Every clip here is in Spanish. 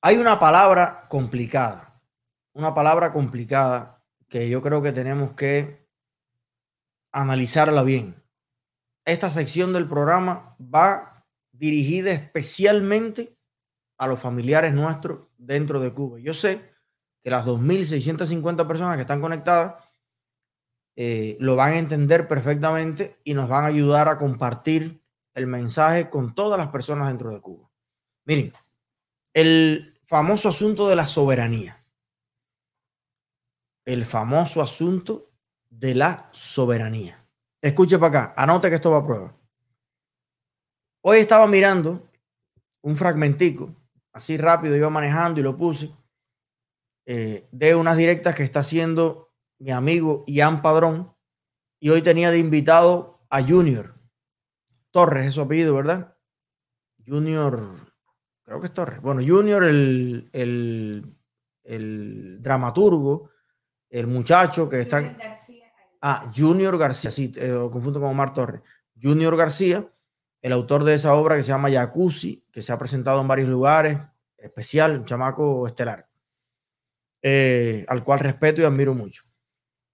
Hay una palabra complicada, una palabra complicada que yo creo que tenemos que analizarla bien. Esta sección del programa va dirigida especialmente a los familiares nuestros dentro de Cuba. Yo sé que las 2.650 personas que están conectadas eh, lo van a entender perfectamente y nos van a ayudar a compartir el mensaje con todas las personas dentro de Cuba. Miren, el famoso asunto de la soberanía. El famoso asunto de la soberanía. Escuche para acá, anote que esto va a prueba. Hoy estaba mirando un fragmentico, así rápido iba manejando y lo puse, eh, de unas directas que está haciendo mi amigo Ian Padrón. Y hoy tenía de invitado a Junior Torres, eso apellido, ¿verdad? Junior creo que es Torres. Bueno, Junior, el, el, dramaturgo, el muchacho que está... Ah, Junior García, sí, eh, lo confundo con Omar Torres. Junior García, el autor de esa obra que se llama Jacuzzi, que se ha presentado en varios lugares, especial, un chamaco estelar, eh, al cual respeto y admiro mucho.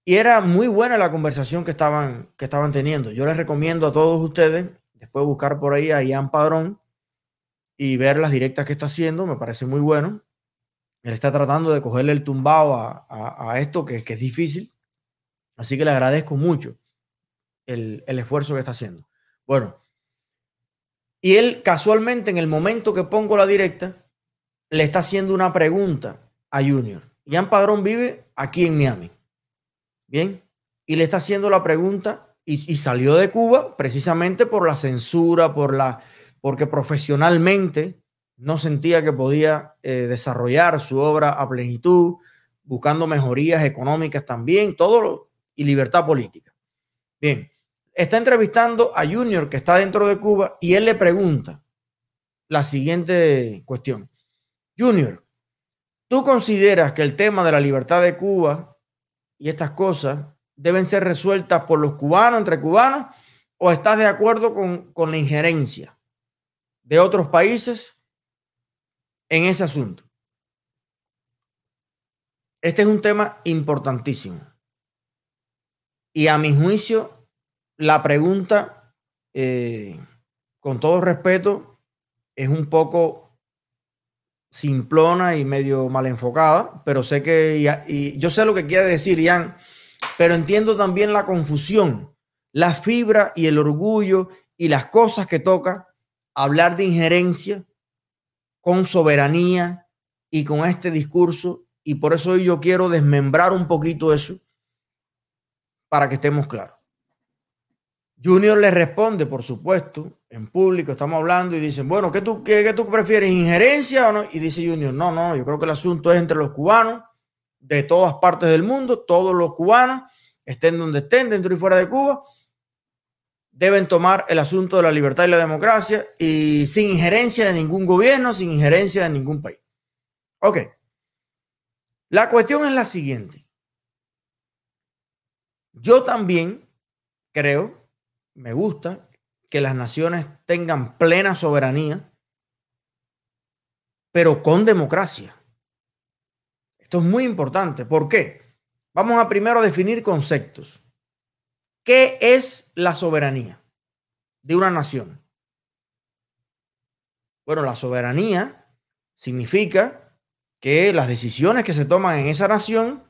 Y era muy buena la conversación que estaban, que estaban teniendo. Yo les recomiendo a todos ustedes, después buscar por ahí a Ian Padrón, y ver las directas que está haciendo, me parece muy bueno. Él está tratando de cogerle el tumbao a, esto que, es difícil. Así que le agradezco mucho el, esfuerzo que está haciendo. Bueno, y él casualmente en el momento que pongo la directa, le está haciendo una pregunta a Junior. Jan Padrón vive aquí en Miami. Bien. Y le está haciendo la pregunta y, y, salió de Cuba precisamente por la censura, por la porque profesionalmente no sentía que podía eh, desarrollar su obra a plenitud, buscando mejorías económicas también, todo lo, y libertad política. Bien, está entrevistando a Junior que está dentro de Cuba y él le pregunta la siguiente cuestión. Junior, ¿tú consideras que el tema de la libertad de Cuba y estas cosas deben ser resueltas por los cubanos, entre cubanos, o estás de acuerdo con la injerencia? de otros países en ese asunto. Este es un tema importantísimo. Y a mi juicio, la pregunta, eh, con todo respeto, es un poco simplona y medio mal enfocada, pero sé que, y, yo sé lo que quiere decir Ian, pero entiendo también la confusión, la fibra y el orgullo y las cosas que toca hablar de injerencia con soberanía y con este discurso. Y por eso yo quiero desmembrar un poquito eso para que estemos claros. Junior le responde, por supuesto, en público, estamos hablando y dicen, bueno, ¿qué tú, qué, qué tú prefieres, injerencia o no? Y dice Junior, no, no, yo creo que el asunto es entre los cubanos de todas partes del mundo, todos los cubanos, estén donde estén, dentro y fuera de Cuba, deben tomar el asunto de la libertad y la democracia y sin injerencia de ningún gobierno, sin injerencia de ningún país. Ok. La cuestión es la siguiente. Yo también creo, me gusta que las naciones tengan plena soberanía, pero con democracia. Esto es muy importante. ¿Por qué? Vamos a primero definir conceptos. ¿Qué es la soberanía de una nación? Bueno, la soberanía significa que las decisiones que se toman en esa nación,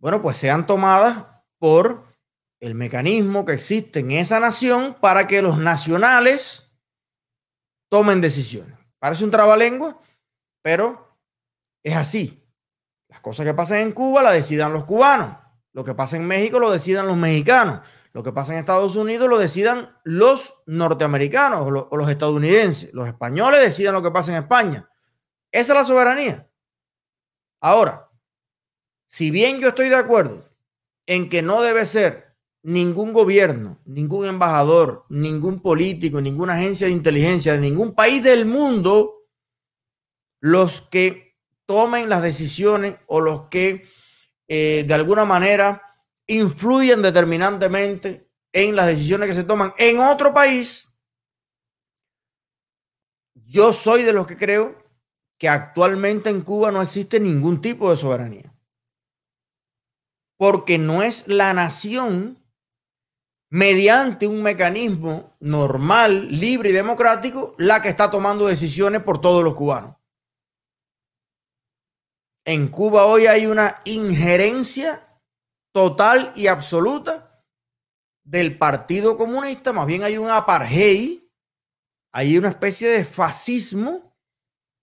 bueno, pues sean tomadas por el mecanismo que existe en esa nación para que los nacionales tomen decisiones. Parece un trabalengua, pero es así. Las cosas que pasan en Cuba las decidan los cubanos. Lo que pasa en México lo decidan los mexicanos. Lo que pasa en Estados Unidos lo decidan los norteamericanos o los, estadounidenses. Los españoles decidan lo que pasa en España. Esa es la soberanía. Ahora, si bien yo estoy de acuerdo en que no debe ser ningún gobierno, ningún embajador, ningún político, ninguna agencia de inteligencia de ningún país del mundo los que tomen las decisiones o los que eh, de alguna manera influyen determinantemente en las decisiones que se toman en otro país, yo soy de los que creo que actualmente en Cuba no existe ningún tipo de soberanía. Porque no es la nación mediante un mecanismo normal, libre y democrático la que está tomando decisiones por todos los cubanos. En Cuba hoy hay una injerencia total y absoluta del Partido Comunista, más bien hay un apartheid, hay una especie de fascismo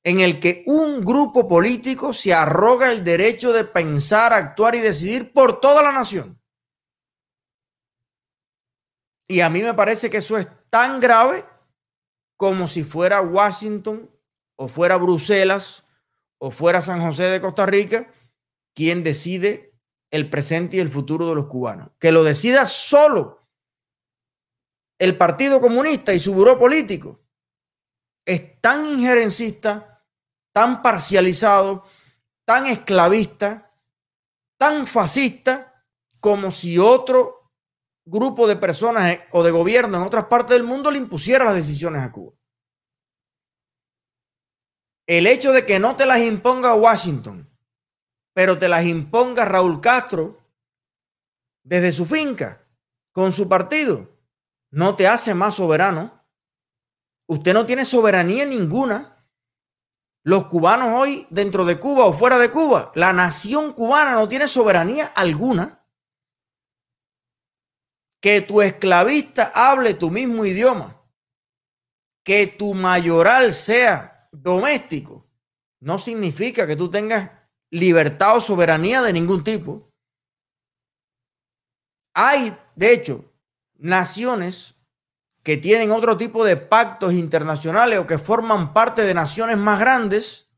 en el que un grupo político se arroga el derecho de pensar, actuar y decidir por toda la nación. Y a mí me parece que eso es tan grave como si fuera Washington o fuera Bruselas o fuera San José de Costa Rica quien decide el presente y el futuro de los cubanos. Que lo decida solo el Partido Comunista y su buró político. Es tan injerencista, tan parcializado, tan esclavista, tan fascista, como si otro grupo de personas o de gobierno en otras partes del mundo le impusiera las decisiones a Cuba el hecho de que no te las imponga Washington, pero te las imponga Raúl Castro desde su finca, con su partido, no te hace más soberano. Usted no tiene soberanía ninguna. Los cubanos hoy, dentro de Cuba o fuera de Cuba, la nación cubana no tiene soberanía alguna. Que tu esclavista hable tu mismo idioma. Que tu mayoral sea doméstico no significa que tú tengas libertad o soberanía de ningún tipo. Hay, de hecho, naciones que tienen otro tipo de pactos internacionales o que forman parte de naciones más grandes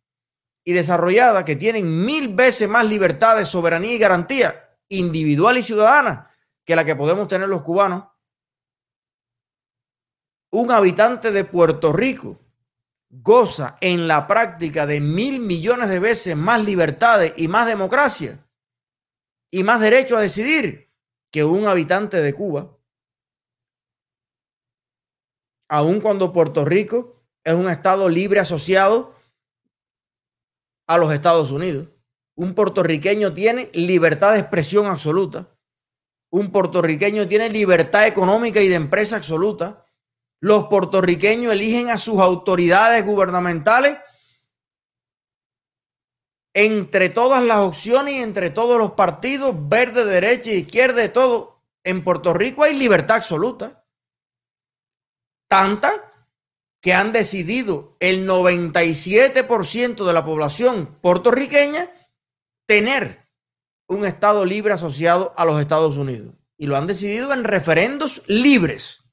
y desarrolladas que tienen mil veces más libertad de soberanía y garantía individual y ciudadana que la que podemos tener los cubanos. Un habitante de Puerto Rico goza en la práctica de mil millones de veces más libertades y más democracia y más derecho a decidir que un habitante de Cuba, aun cuando Puerto Rico es un estado libre asociado a los Estados Unidos. Un puertorriqueño tiene libertad de expresión absoluta. Un puertorriqueño tiene libertad económica y de empresa absoluta los puertorriqueños eligen a sus autoridades gubernamentales entre todas las opciones y entre todos los partidos, verde, derecha, izquierda, de todo. En Puerto Rico hay libertad absoluta. Tanta que han decidido el 97% de la población puertorriqueña tener un Estado libre asociado a los Estados Unidos. Y lo han decidido en referendos libres.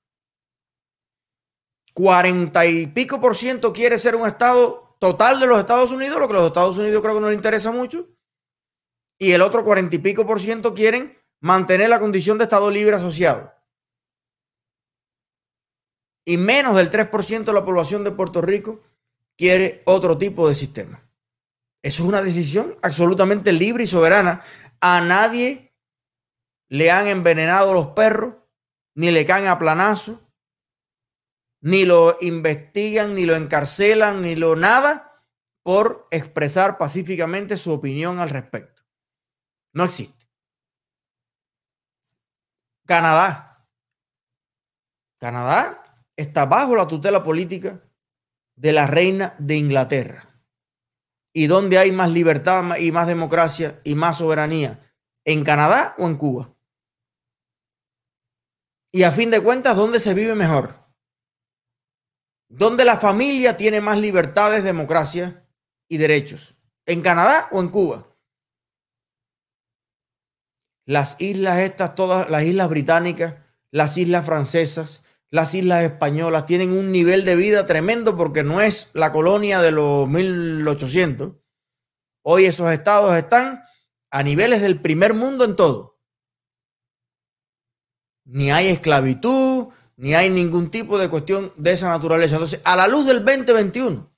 40 y pico por ciento quiere ser un estado total de los Estados Unidos, lo que a los Estados Unidos creo que no les interesa mucho. Y el otro 40 y pico por ciento quieren mantener la condición de Estado libre asociado. Y menos del 3% de la población de Puerto Rico quiere otro tipo de sistema. Eso es una decisión absolutamente libre y soberana. A nadie le han envenenado los perros, ni le caen a planazo, ni lo investigan, ni lo encarcelan, ni lo nada por expresar pacíficamente su opinión al respecto. No existe. Canadá. Canadá está bajo la tutela política de la reina de Inglaterra. ¿Y dónde hay más libertad y más democracia y más soberanía? ¿En Canadá o en Cuba? Y a fin de cuentas, ¿dónde se vive mejor? ¿Dónde la familia tiene más libertades, democracia y derechos? ¿En Canadá o en Cuba? Las islas estas, todas las islas británicas, las islas francesas, las islas españolas tienen un nivel de vida tremendo porque no es la colonia de los 1800. Hoy esos estados están a niveles del primer mundo en todo. Ni hay esclavitud, ni hay ningún tipo de cuestión de esa naturaleza. Entonces, a la luz del 2021,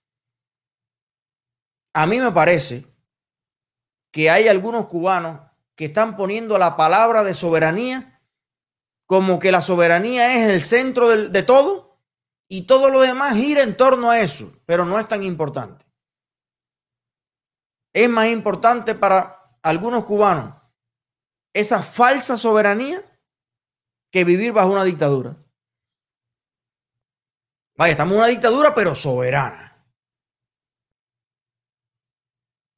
a mí me parece que hay algunos cubanos que están poniendo la palabra de soberanía como que la soberanía es el centro de, de todo y todo lo demás gira en torno a eso, pero no es tan importante. Es más importante para algunos cubanos esa falsa soberanía que vivir bajo una dictadura. Vaya, estamos en una dictadura, pero soberana.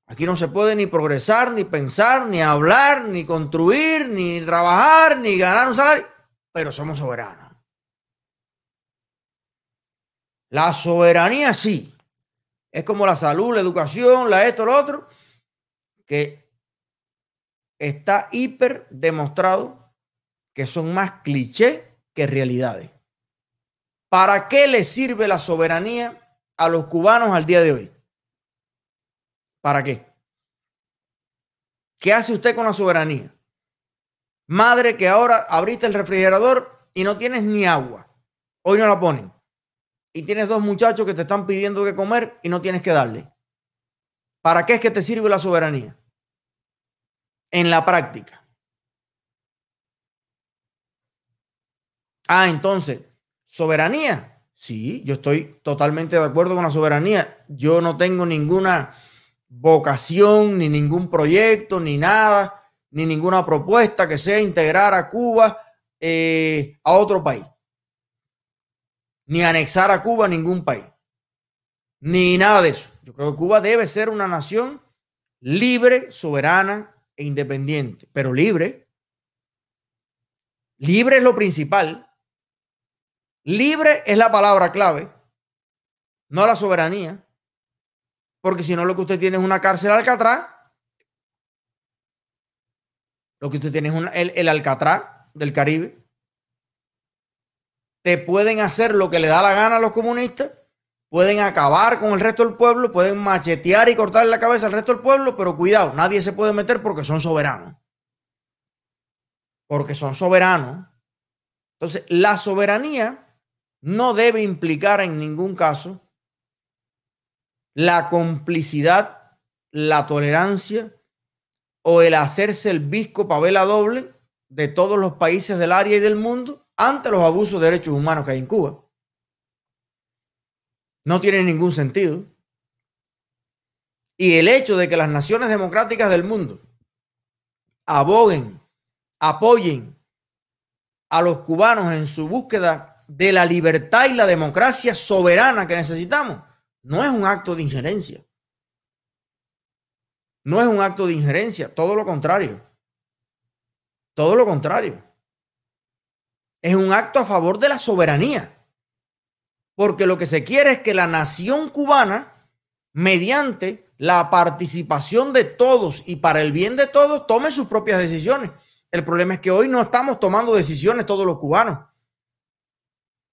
Aquí no se puede ni progresar, ni pensar, ni hablar, ni construir, ni trabajar, ni ganar un salario, pero somos soberanos. La soberanía sí. Es como la salud, la educación, la esto, lo otro, que está hiper demostrado que son más clichés que realidades. ¿Para qué le sirve la soberanía a los cubanos al día de hoy? ¿Para qué? ¿Qué hace usted con la soberanía? Madre que ahora abriste el refrigerador y no tienes ni agua. Hoy no la ponen. Y tienes dos muchachos que te están pidiendo que comer y no tienes que darle. ¿Para qué es que te sirve la soberanía? En la práctica. Ah, entonces, ¿Soberanía? Sí, yo estoy totalmente de acuerdo con la soberanía. Yo no tengo ninguna vocación, ni ningún proyecto, ni nada, ni ninguna propuesta que sea integrar a Cuba eh, a otro país. Ni anexar a Cuba a ningún país. Ni nada de eso. Yo creo que Cuba debe ser una nación libre, soberana e independiente, pero libre. Libre es lo principal, Libre es la palabra clave, no la soberanía, porque si no lo que usted tiene es una cárcel Alcatraz, lo que usted tiene es el, el Alcatraz del Caribe. Te pueden hacer lo que le da la gana a los comunistas, pueden acabar con el resto del pueblo, pueden machetear y cortar la cabeza al resto del pueblo, pero cuidado, nadie se puede meter porque son soberanos. Porque son soberanos. Entonces, la soberanía no debe implicar en ningún caso la complicidad, la tolerancia o el hacerse el visco pavela doble de todos los países del área y del mundo ante los abusos de derechos humanos que hay en Cuba. No tiene ningún sentido. Y el hecho de que las naciones democráticas del mundo aboguen, apoyen a los cubanos en su búsqueda de la libertad y la democracia soberana que necesitamos. No es un acto de injerencia. No es un acto de injerencia, todo lo contrario. Todo lo contrario. Es un acto a favor de la soberanía. Porque lo que se quiere es que la nación cubana, mediante la participación de todos y para el bien de todos, tome sus propias decisiones. El problema es que hoy no estamos tomando decisiones todos los cubanos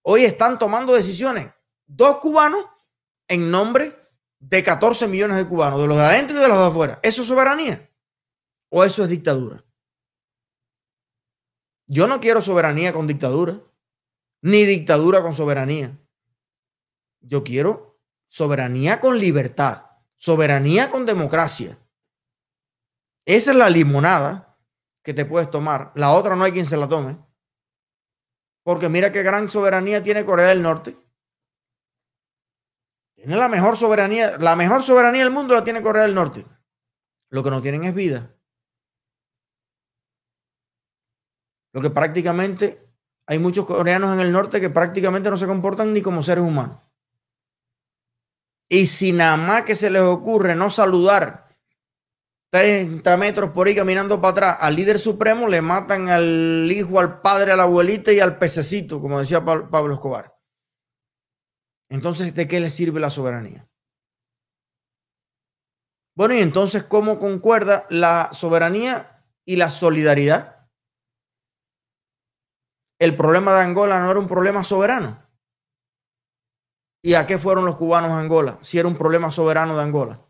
hoy están tomando decisiones. Dos cubanos en nombre de 14 millones de cubanos, de los de adentro y de los de afuera. ¿Eso es soberanía? ¿O eso es dictadura? Yo no quiero soberanía con dictadura, ni dictadura con soberanía. Yo quiero soberanía con libertad, soberanía con democracia. Esa es la limonada que te puedes tomar. La otra no hay quien se la tome. Porque mira qué gran soberanía tiene Corea del Norte. Tiene la mejor soberanía, la mejor soberanía del mundo la tiene Corea del Norte. Lo que no tienen es vida. Lo que prácticamente hay muchos coreanos en el norte que prácticamente no se comportan ni como seres humanos. Y si nada más que se les ocurre no saludar 30 metros por ahí caminando para atrás. Al líder supremo le matan al hijo, al padre, a la abuelita y al pececito, como decía Pablo Escobar. Entonces, ¿de qué le sirve la soberanía? Bueno, y entonces, ¿cómo concuerda la soberanía y la solidaridad? El problema de Angola no era un problema soberano. ¿Y a qué fueron los cubanos a Angola si era un problema soberano de Angola?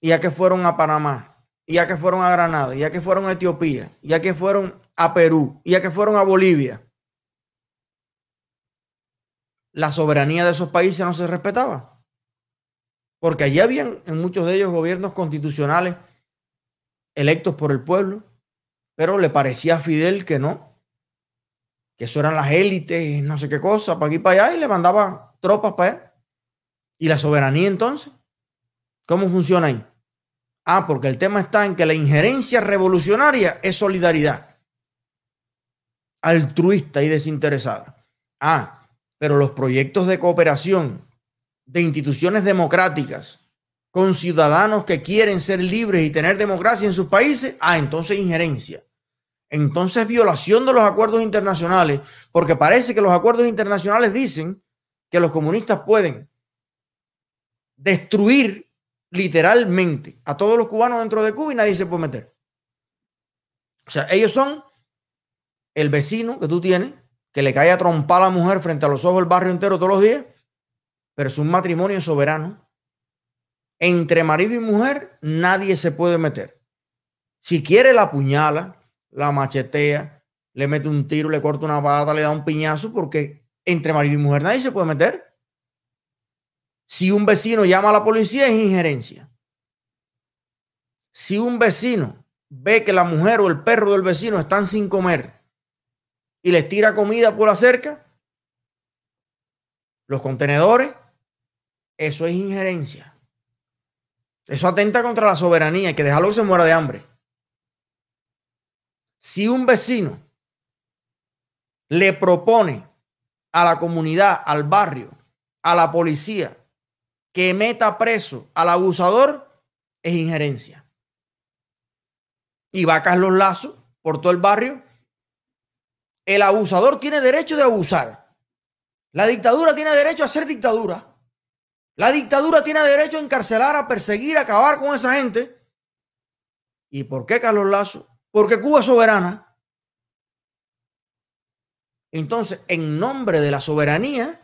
y a que fueron a Panamá, y que fueron a Granada, ya que fueron a Etiopía, ya que fueron a Perú, y a que fueron a Bolivia. La soberanía de esos países no se respetaba. Porque allí habían en muchos de ellos gobiernos constitucionales electos por el pueblo, pero le parecía a Fidel que no, que eso eran las élites, no sé qué cosa, para aquí para allá, y le mandaba tropas para allá. ¿Y la soberanía entonces? ¿Cómo funciona ahí? Ah, porque el tema está en que la injerencia revolucionaria es solidaridad, altruista y desinteresada. Ah, pero los proyectos de cooperación de instituciones democráticas con ciudadanos que quieren ser libres y tener democracia en sus países, ah, entonces injerencia. Entonces violación de los acuerdos internacionales, porque parece que los acuerdos internacionales dicen que los comunistas pueden destruir literalmente a todos los cubanos dentro de Cuba y nadie se puede meter. O sea, ellos son el vecino que tú tienes, que le cae a trompar a la mujer frente a los ojos del barrio entero todos los días, pero es un matrimonio soberano. Entre marido y mujer nadie se puede meter. Si quiere la puñala, la machetea, le mete un tiro, le corta una pata, le da un piñazo, porque entre marido y mujer nadie se puede meter. Si un vecino llama a la policía es injerencia. Si un vecino ve que la mujer o el perro del vecino están sin comer y les tira comida por la cerca, los contenedores, eso es injerencia. Eso atenta contra la soberanía, hay que dejarlo que se muera de hambre. Si un vecino le propone a la comunidad, al barrio, a la policía, que meta preso al abusador es injerencia. Y va Carlos Lazo por todo el barrio. El abusador tiene derecho de abusar. La dictadura tiene derecho a ser dictadura. La dictadura tiene derecho a encarcelar, a perseguir, a acabar con esa gente. ¿Y por qué Carlos Lazo? Porque Cuba es soberana. Entonces, en nombre de la soberanía,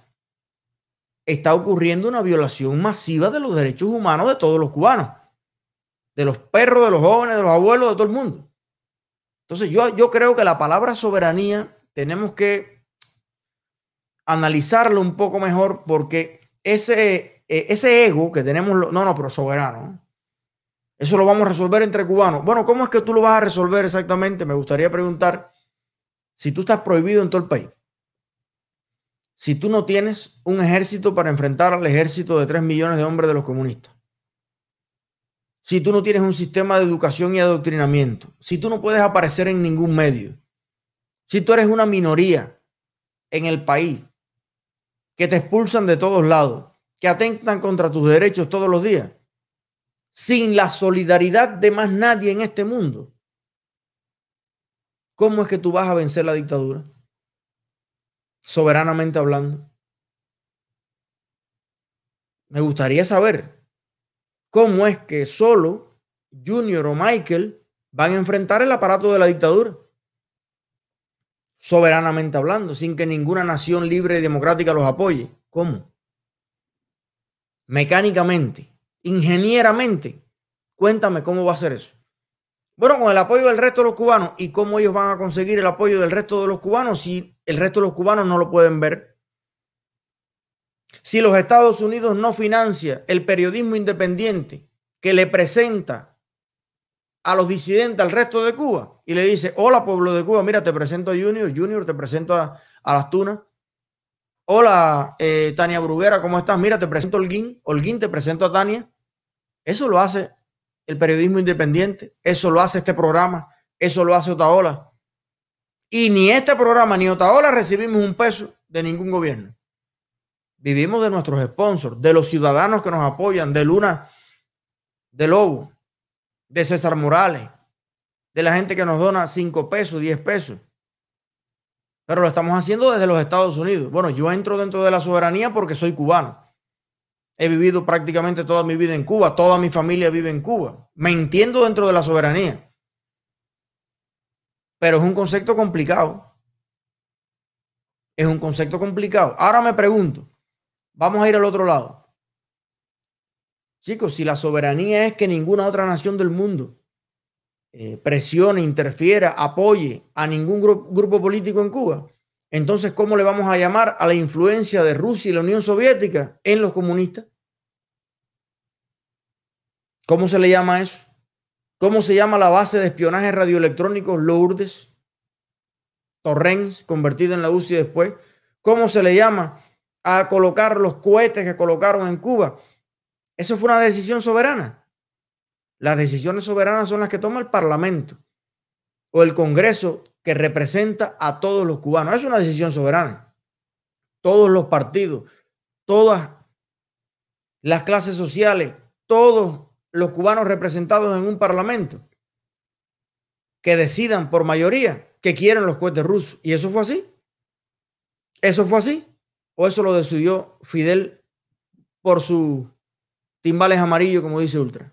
está ocurriendo una violación masiva de los derechos humanos de todos los cubanos, de los perros, de los jóvenes, de los abuelos, de todo el mundo. Entonces yo, yo creo que la palabra soberanía tenemos que analizarlo un poco mejor porque ese, eh, ese ego que tenemos, no, no, pero soberano, eso lo vamos a resolver entre cubanos. Bueno, ¿cómo es que tú lo vas a resolver exactamente? Me gustaría preguntar si tú estás prohibido en todo el país si tú no tienes un ejército para enfrentar al ejército de 3 millones de hombres de los comunistas? Si tú no tienes un sistema de educación y adoctrinamiento, si tú no puedes aparecer en ningún medio, si tú eres una minoría en el país, que te expulsan de todos lados, que atentan contra tus derechos todos los días, sin la solidaridad de más nadie en este mundo, ¿cómo es que tú vas a vencer la dictadura? soberanamente hablando. Me gustaría saber cómo es que solo Junior o Michael van a enfrentar el aparato de la dictadura, soberanamente hablando, sin que ninguna nación libre y democrática los apoye. ¿Cómo? Mecánicamente, ingenieramente, cuéntame cómo va a ser eso. Bueno, con el apoyo del resto de los cubanos y cómo ellos van a conseguir el apoyo del resto de los cubanos si el resto de los cubanos no lo pueden ver. Si los Estados Unidos no financia el periodismo independiente que le presenta a los disidentes al resto de Cuba y le dice, hola pueblo de Cuba, mira, te presento a Junior, Junior, te presento a, las tunas. Hola, eh, Tania Bruguera, ¿cómo estás? Mira, te presento a Holguín, Holguín, te presento a Tania. Eso lo hace el periodismo independiente, eso lo hace este programa, eso lo hace otra Otaola, y ni este programa ni hora recibimos un peso de ningún gobierno. Vivimos de nuestros sponsors, de los ciudadanos que nos apoyan, de Luna, de Lobo, de César Morales, de la gente que nos dona 5 pesos, 10 pesos. Pero lo estamos haciendo desde los Estados Unidos. Bueno, yo entro dentro de la soberanía porque soy cubano. He vivido prácticamente toda mi vida en Cuba, toda mi familia vive en Cuba. Me entiendo dentro de la soberanía. Pero es un concepto complicado. Es un concepto complicado. Ahora me pregunto, vamos a ir al otro lado. Chicos, si la soberanía es que ninguna otra nación del mundo eh, presione, interfiera, apoye a ningún grupo político en Cuba, entonces, ¿cómo le vamos a llamar a la influencia de Rusia y la Unión Soviética en los comunistas? ¿Cómo se le llama eso? ¿Cómo se llama la base de espionaje radioelectrónico Lourdes? Torrens, convertida en la UCI después. ¿Cómo se le llama a colocar los cohetes que colocaron en Cuba? Eso fue una decisión soberana. Las decisiones soberanas son las que toma el Parlamento o el Congreso que representa a todos los cubanos. Es una decisión soberana. Todos los partidos, todas las clases sociales, todos los cubanos representados en un parlamento que decidan por mayoría que quieren los cohetes rusos. ¿Y eso fue así? ¿Eso fue así? ¿O eso lo decidió Fidel por sus timbales amarillo como dice Ultra?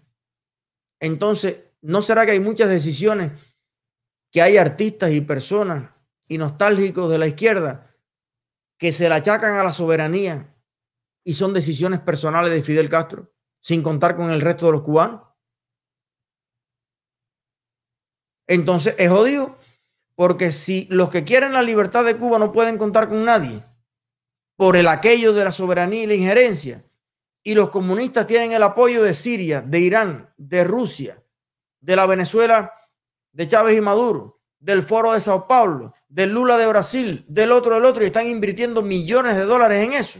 Entonces, ¿no será que hay muchas decisiones que hay artistas y personas y nostálgicos de la izquierda que se la achacan a la soberanía y son decisiones personales de Fidel Castro? sin contar con el resto de los cubanos. Entonces es jodido, porque si los que quieren la libertad de Cuba no pueden contar con nadie por el aquello de la soberanía y la injerencia, y los comunistas tienen el apoyo de Siria, de Irán, de Rusia, de la Venezuela de Chávez y Maduro, del Foro de Sao Paulo, del Lula de Brasil, del otro, del otro, y están invirtiendo millones de dólares en eso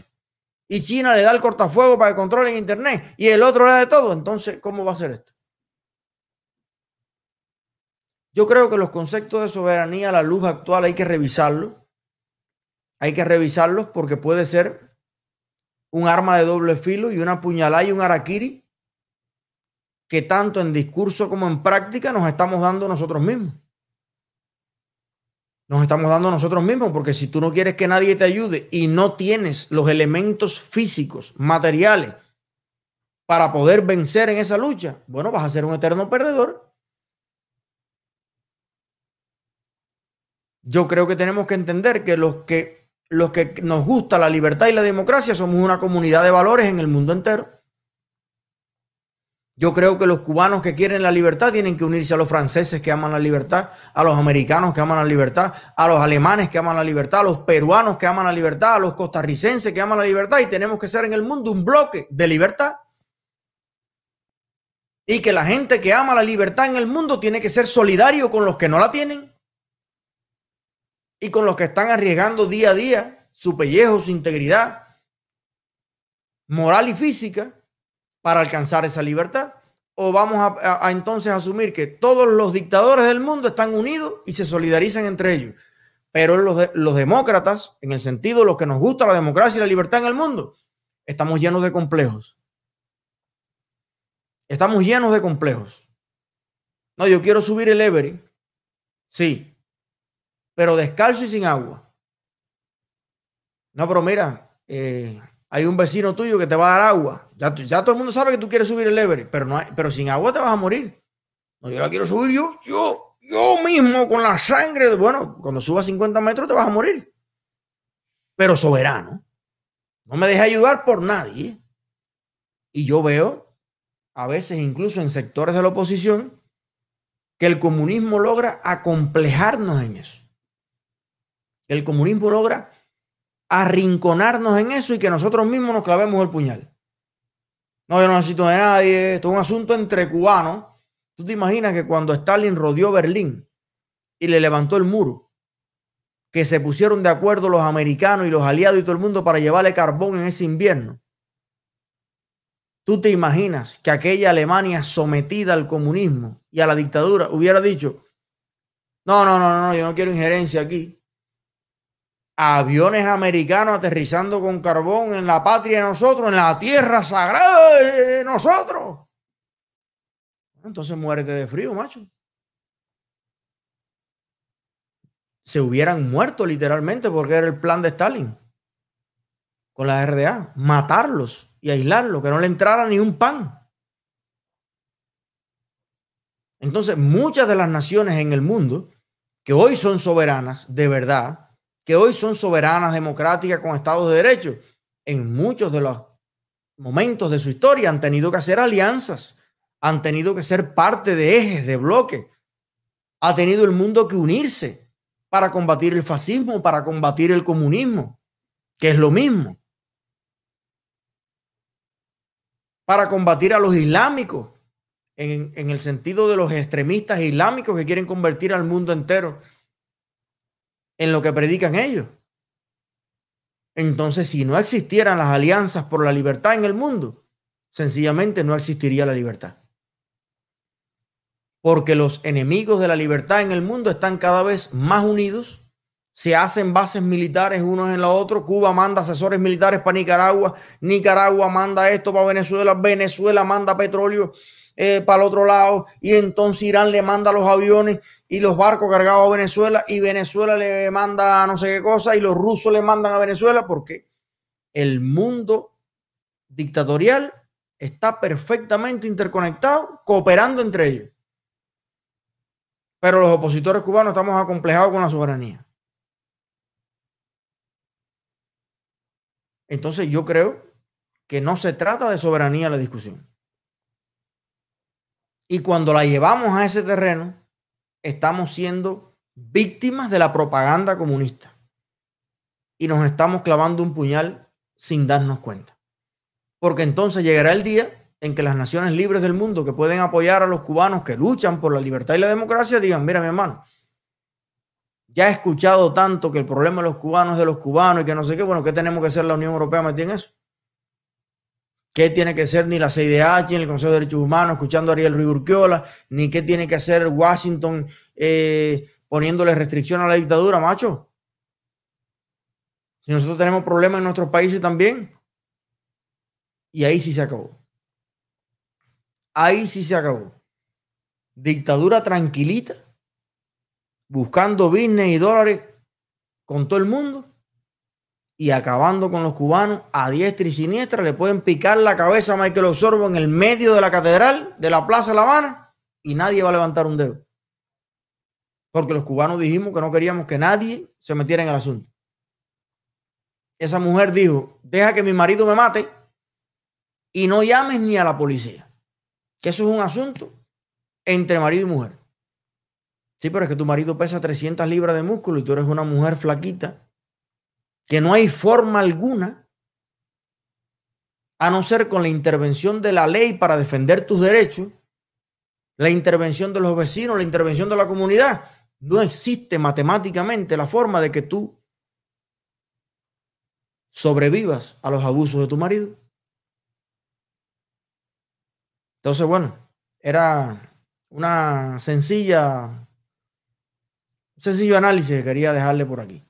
y China le da el cortafuego para que controlen Internet y el otro le da de todo, entonces, ¿cómo va a ser esto? Yo creo que los conceptos de soberanía a la luz actual hay que revisarlos. Hay que revisarlos porque puede ser un arma de doble filo y una puñalada y un araquiri que tanto en discurso como en práctica nos estamos dando nosotros mismos nos estamos dando nosotros mismos, porque si tú no quieres que nadie te ayude y no tienes los elementos físicos, materiales, para poder vencer en esa lucha, bueno, vas a ser un eterno perdedor. Yo creo que tenemos que entender que los que, los que nos gusta la libertad y la democracia somos una comunidad de valores en el mundo entero. Yo creo que los cubanos que quieren la libertad tienen que unirse a los franceses que aman la libertad, a los americanos que aman la libertad, a los alemanes que aman la libertad, a los peruanos que aman la libertad, a los costarricenses que aman la libertad y tenemos que ser en el mundo un bloque de libertad. Y que la gente que ama la libertad en el mundo tiene que ser solidario con los que no la tienen y con los que están arriesgando día a día su pellejo, su integridad moral y física para alcanzar esa libertad? ¿O vamos a, entonces asumir que todos los dictadores del mundo están unidos y se solidarizan entre ellos? Pero los, demócratas, en el sentido de los que nos gusta la democracia y la libertad en el mundo, estamos llenos de complejos. Estamos llenos de complejos. No, yo quiero subir el Every. Sí. Pero descalzo y sin agua. No, pero mira, eh, hay un vecino tuyo que te va a dar agua. Ya, todo el mundo sabe que tú quieres subir el Everest, pero, pero sin agua te vas a morir. No, yo la quiero subir yo, yo, yo mismo con la sangre. Bueno, cuando subas 50 metros te vas a morir. Pero soberano. No me deja ayudar por nadie. Y yo veo, a veces incluso en sectores de la oposición, que el comunismo logra acomplejarnos en eso. El comunismo logra arrinconarnos en eso y que nosotros mismos nos clavemos el puñal. No, yo no necesito de nadie, esto es un asunto entre cubanos. Tú te imaginas que cuando Stalin rodeó Berlín y le levantó el muro, que se pusieron de acuerdo los americanos y los aliados y todo el mundo para llevarle carbón en ese invierno. ¿Tú te imaginas que aquella Alemania sometida al comunismo y a la dictadura hubiera dicho, no, no, no, no, yo no quiero injerencia aquí, aviones americanos aterrizando con carbón en la patria de nosotros, en la tierra sagrada de nosotros. Entonces muérete de frío, macho. Se hubieran muerto literalmente porque era el plan de Stalin con la RDA, matarlos y aislarlos, que no le entrara ni un pan. Entonces, muchas de las naciones en el mundo que hoy son soberanas de verdad, que hoy son soberanas, democráticas, con Estados de Derecho, en muchos de los momentos de su historia han tenido que hacer alianzas, han tenido que ser parte de ejes, de bloques. Ha tenido el mundo que unirse para combatir el fascismo, para combatir el comunismo, que es lo mismo. Para combatir a los islámicos, en, en el sentido de los extremistas islámicos que quieren convertir al mundo entero en lo que predican ellos. Entonces, si no existieran las alianzas por la libertad en el mundo, sencillamente no existiría la libertad. Porque los enemigos de la libertad en el mundo están cada vez más unidos, se hacen bases militares unos en la otros, Cuba manda asesores militares para Nicaragua, Nicaragua manda esto para Venezuela, Venezuela manda petróleo, eh, para el otro lado y entonces Irán le manda los aviones y los barcos cargados a Venezuela y Venezuela le manda no sé qué cosa y los rusos le mandan a Venezuela porque el mundo dictatorial está perfectamente interconectado, cooperando entre ellos. Pero los opositores cubanos estamos acomplejados con la soberanía. Entonces yo creo que no se trata de soberanía la discusión. Y cuando la llevamos a ese terreno, estamos siendo víctimas de la propaganda comunista. Y nos estamos clavando un puñal sin darnos cuenta. Porque entonces llegará el día en que las naciones libres del mundo que pueden apoyar a los cubanos que luchan por la libertad y la democracia digan, mira mi hermano, ya he escuchado tanto que el problema de los cubanos es de los cubanos y que no sé qué, bueno, ¿qué tenemos que hacer la Unión Europea metida en eso? qué tiene que ser ni la CIDH, en el Consejo de Derechos Humanos, escuchando a Ariel Ruiz Urquiola, ni qué tiene que hacer Washington eh, poniéndole restricción a la dictadura, macho. Si nosotros tenemos problemas en nuestros países también. Y ahí sí se acabó. Ahí sí se acabó. Dictadura tranquilita, buscando business y dólares con todo el mundo y acabando con los cubanos a diestra y siniestra. Le pueden picar la cabeza a Michael Osorbo en el medio de la catedral de la Plaza La Habana y nadie va a levantar un dedo. Porque los cubanos dijimos que no queríamos que nadie se metiera en el asunto. Esa mujer dijo, deja que mi marido me mate y no llames ni a la policía. Que eso es un asunto entre marido y mujer. Sí, pero es que tu marido pesa 300 libras de músculo y tú eres una mujer flaquita que no hay forma alguna, a no ser con la intervención de la ley para defender tus derechos, la intervención de los vecinos, la intervención de la comunidad. No existe matemáticamente la forma de que tú sobrevivas a los abusos de tu marido. Entonces, bueno, era una sencilla, un sencillo análisis que quería dejarle por aquí.